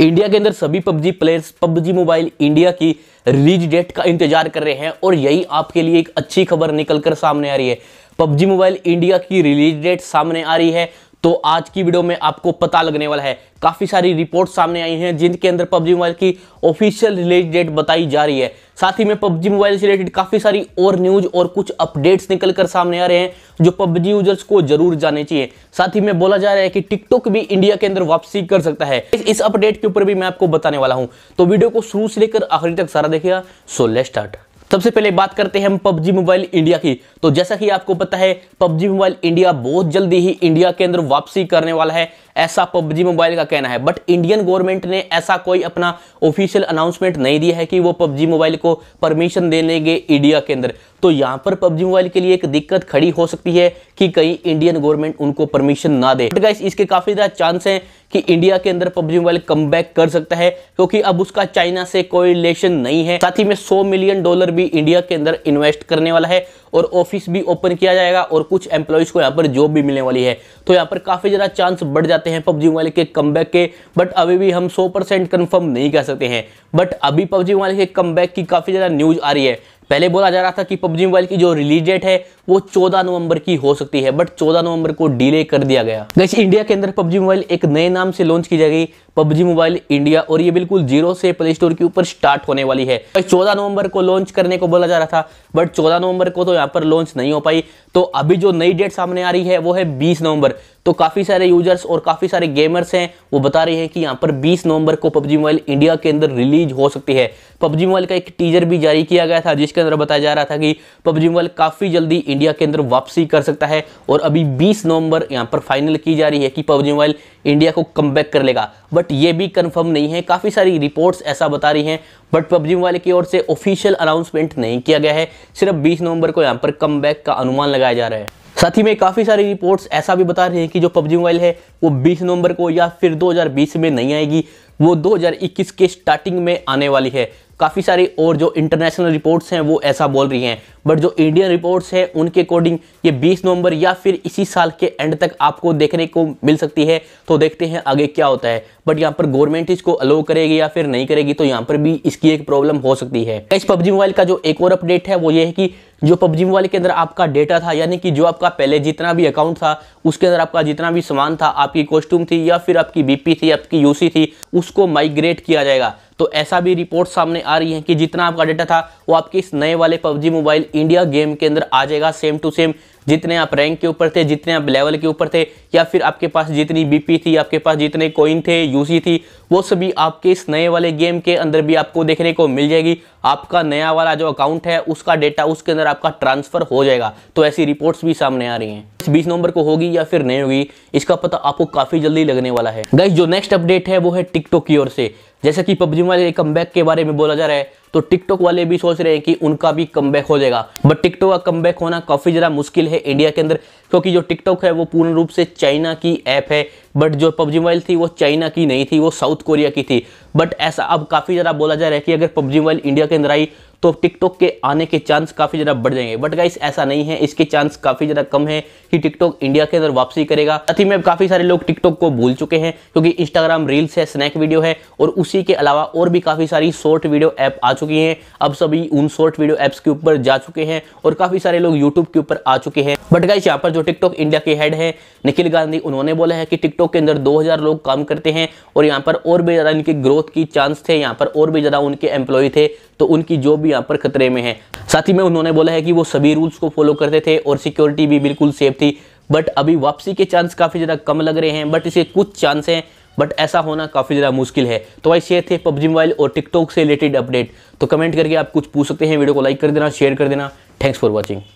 India के अंदर सभी PUBG players PUBG mobile India की रिलीज डेट का इंतजार कर रहे हैं और यही आपके लिए एक अच्छी खबर निकलकर सामने आ रही है पबजी मोबाइल इंडिया की रिलीज डेट सामने आ रही है तो आज की वीडियो में आपको पता लगने वाला है काफ़ी सारी रिपोर्ट सामने आई हैं जिनके अंदर पबजी मोबाइल की ऑफिशियल रिलीज डेट बताई जा रही है साथ ही में पबजी मोबाइल से रिलेटेड काफ़ी सारी और न्यूज और कुछ अपडेट्स निकल कर सामने आ रहे हैं जो पबजी यूजर्स को जरूर जाने चाहिए साथ ही में बोला जा रहा है कि टिकटॉक भी इंडिया के अंदर वापसी कर सकता है इस अपडेट के ऊपर भी मैं आपको बताने वाला हूँ तो वीडियो को शुरू से लेकर आखिरी तक सारा देखेगा सोलह स्टार्ट सबसे पहले बात करते हैं हम पबजी मोबाइल इंडिया की तो जैसा कि आपको पता है पबजी मोबाइल इंडिया बहुत जल्दी ही इंडिया के अंदर वापसी करने वाला है ऐसा पबजी मोबाइल का कहना है बट इंडियन गवर्नमेंट ने ऐसा कोई अपना ऑफिशियल अनाउंसमेंट नहीं दिया है कि वो पबजी मोबाइल को परमिशन दे देंगे इंडिया के अंदर तो यहाँ पर पबजी मोबाइल के लिए एक दिक्कत खड़ी हो सकती है कि कहीं इंडियन गवर्नमेंट उनको परमिशन ना दे इसके काफ़ी ज़्यादा चांस हैं कि इंडिया के अंदर पबजी मोबाइल कम कर सकता है क्योंकि अब उसका चाइना से कोई रिलेशन नहीं है साथ ही में सौ मिलियन डॉलर भी इंडिया के अंदर इन्वेस्ट करने वाला है और ऑफिस भी ओपन किया जाएगा और कुछ एम्प्लॉयज़ को यहाँ पर जॉब भी मिलने वाली है तो यहाँ पर काफ़ी ज़्यादा चांस बढ़ जाते हैं पबजी मोबाइल के कम के बट अभी भी हम सौ परसेंट कन्फर्म नहीं कह सकते हैं बट अभी पबजी मोबाइल के कम की काफ़ी ज़्यादा न्यूज़ आ रही है पहले बोला जा रहा था कि पबजी मोबाइल की जो रिलीज डेट है वो 14 नवंबर की हो सकती है बट 14 नवंबर को डिले कर दिया गया इंडिया के अंदर पबजी मोबाइल एक नए नाम से लॉन्च की जाएगी पबजी मोबाइल इंडिया और ये बिल्कुल जीरो से प्ले स्टोर के ऊपर स्टार्ट होने वाली है चौदह नवंबर को लॉन्च करने को बोला जा रहा था बट चौदह नवंबर को तो यहाँ पर लॉन्च नहीं हो पाई तो अभी जो नई डेट सामने आ रही है वो है बीस नवंबर तो काफ़ी सारे यूजर्स और काफ़ी सारे गेमर्स हैं वो बता रहे हैं कि यहाँ पर 20 नवंबर को पबजी मोबाइल इंडिया के अंदर रिलीज हो सकती है पबजी मोबाइल का एक टीजर भी जारी किया गया था जिसके अंदर बताया जा रहा था कि पबजी मोबाइल काफ़ी जल्दी इंडिया के अंदर वापसी कर सकता है और अभी 20 नवंबर यहाँ पर फाइनल की जा रही है कि पबजी मोबाइल इंडिया को कम कर लेगा बट ये भी कंफर्म नहीं है काफ़ी सारी रिपोर्ट्स ऐसा बता रही हैं बट पबजी वाले की ओर से ऑफिशियल अनाउंसमेंट नहीं किया गया है सिर्फ 20 नवंबर को यहाँ पर कम का अनुमान लगाया जा रहा है साथ ही में काफ़ी सारी रिपोर्ट्स ऐसा भी बता रहे हैं कि जो पबजी मोबाइल है वो 20 नवंबर को या फिर 2020 में नहीं आएगी वो 2021 के स्टार्टिंग में आने वाली है काफ़ी सारी और जो इंटरनेशनल रिपोर्ट्स हैं वो ऐसा बोल रही हैं बट जो इंडियन रिपोर्ट्स हैं उनके अकॉर्डिंग ये 20 नवंबर या फिर इसी साल के एंड तक आपको देखने को मिल सकती है तो देखते हैं आगे क्या होता है बट यहाँ पर गवर्नमेंट इसको अलो करेगी या फिर नहीं करेगी तो यहाँ पर भी इसकी एक प्रॉब्लम हो सकती है इस पबजी मोबाइल का जो एक और अपडेट है वो ये है कि जो पबजी मोबाइल के अंदर आपका डेटा था यानी कि जो आपका पहले जितना भी अकाउंट था उसके अंदर आपका जितना भी सामान था आपकी कॉस्ट्यूम थी या फिर आपकी बीपी थी आपकी यूसी थी उस उसको माइग्रेट किया जाएगा तो ऐसा भी रिपोर्ट सामने आ रही है कि जितना आपका डेटा था वो आपके इस नए वाले पबजी मोबाइल इंडिया गेम के अंदर आ जाएगा सेम टू सेम जितने आप रैंक के ऊपर थे जितने आप लेवल के ऊपर थे या फिर आपके पास जितनी बीपी थी आपके पास जितने कॉइन थे यूसी थी वो सभी आपके इस नए वाले गेम के अंदर भी आपको देखने को मिल जाएगी आपका नया वाला जो अकाउंट है उसका डेटा उसके अंदर आपका ट्रांसफर हो जाएगा तो ऐसी रिपोर्ट्स भी सामने आ रही हैं बीस नवंबर को होगी या फिर नहीं होगी इसका पता आपको काफी जल्दी लगने वाला है गाइस जो नेक्स्ट अपडेट है वो है टिकटॉक की ओर से जैसे कि पबजी वाले कम के बारे में बोला जा रहा है तो टिकटॉक वाले भी सोच रहे हैं कि उनका भी कम हो जाएगा बट टिकटॉक का कम होना काफी ज़रा मुश्किल है इंडिया के अंदर क्योंकि जो टिकटॉक है वो पूर्ण रूप से चाइना की ऐप है बट जो पबजी मोबाइल थी वो चाइना की नहीं थी वो साउथ कोरिया की थी बट ऐसा अब काफ़ी ज़्यादा बोला जा रहा है कि अगर पबजी मोबाइल इंडिया के अंदर आई तो टिकटॉक के आने के चांस काफ़ी ज़्यादा बढ़ जाएंगे बट गाइस ऐसा नहीं है इसके चांस काफ़ी ज़्यादा कम है कि टिकटॉक इंडिया के अंदर वापसी करेगा साथ ही में काफ़ी सारे लोग टिकटॉक को भूल चुके हैं क्योंकि इंस्टाग्राम रील्स है स्नैक वीडियो है और उसी के अलावा और भी काफ़ी सारी शॉर्ट वीडियो ऐप आ चुकी हैं अब सभी उन शॉर्ट वीडियो ऐप्स के ऊपर जा चुके हैं और काफ़ी सारे लोग यूट्यूब के ऊपर आ चुके हैं बट गाइस यहाँ पर जो टिकटॉक इंडिया के हेड है निखिल गांधी उन्होंने बोला है कि टिकटॉक के अंदर 2000 लोग काम करते हैं और यहाँ पर और भी ज़्यादा इनके ग्रोथ की चांस थे यहाँ पर और भी ज़्यादा उनके एम्प्लॉय थे तो उनकी जॉब भी यहाँ पर खतरे में है साथ ही में उन्होंने बोला है कि वो सभी रूल्स को फॉलो करते थे और सिक्योरिटी भी बिल्कुल सेफ थी बट अभी वापसी के चांस काफ़ी ज़्यादा कम लग रहे हैं बट इसे कुछ चांस हैं बट ऐसा होना काफ़ी ज़्यादा मुश्किल है तो भाई ये थे पबजी मोबाइल और टिकटॉक से रिलेटेड अपडेट तो कमेंट करके आप कुछ पूछ सकते हैं वीडियो को लाइक कर देना शेयर कर देना थैंक्स फॉर वॉचिंग